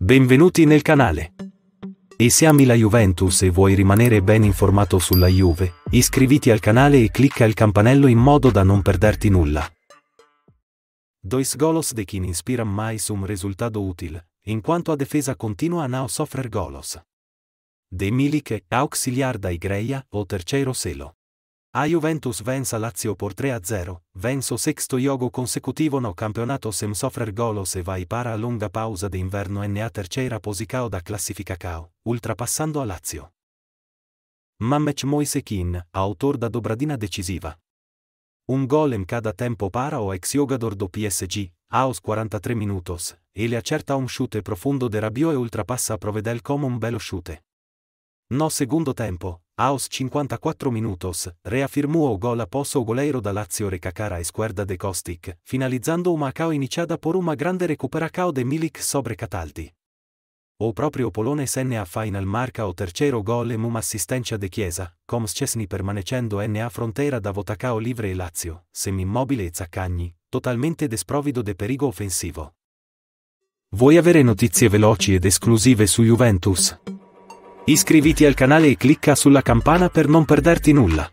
Benvenuti nel canale. E se ami la Juventus e vuoi rimanere ben informato sulla Juve, iscriviti al canale e clicca il campanello in modo da non perderti nulla. Dois golos de quien inspiran mais un resultado útil, in quanto a defesa continua a não sofrer golos. De Milik, auxiliar da Igreja, o terceiro selo. A Juventus vence a Lazio por 3-0, venso sexto yogo consecutivo no campeonato sem sofrer golos e vai para a lunga pausa de inverno a terceira posicao da classifica cao, ultrapassando a Lazio. Mamec Moisekin, autor da dobradina decisiva. Un gol em cada tempo para o ex-jogador do PSG, aos 43 minutos, ele acerta un chute profondo de Rabiot e ultrapassa a Provedel come un bello chute. No secondo tempo, Aos 54 minutos, reafirmou o gol após o goleiro da Lazio recacar a esquerda de Kostic, finalizando uma cao iniciada por uma grande recuperação de Milik sobre Cataldi. O próprio Polone NA final marca o terceiro gol e uma assistência de Chiesa, com Szczesny permanecendo NA fronteira da Votacao livre e Lazio, semimmobile e Zaccagni, totalmente desprovido de perigo offensivo. Vuoi avere notizie veloci ed esclusive su Juventus? Iscriviti al canale e clicca sulla campana per non perderti nulla.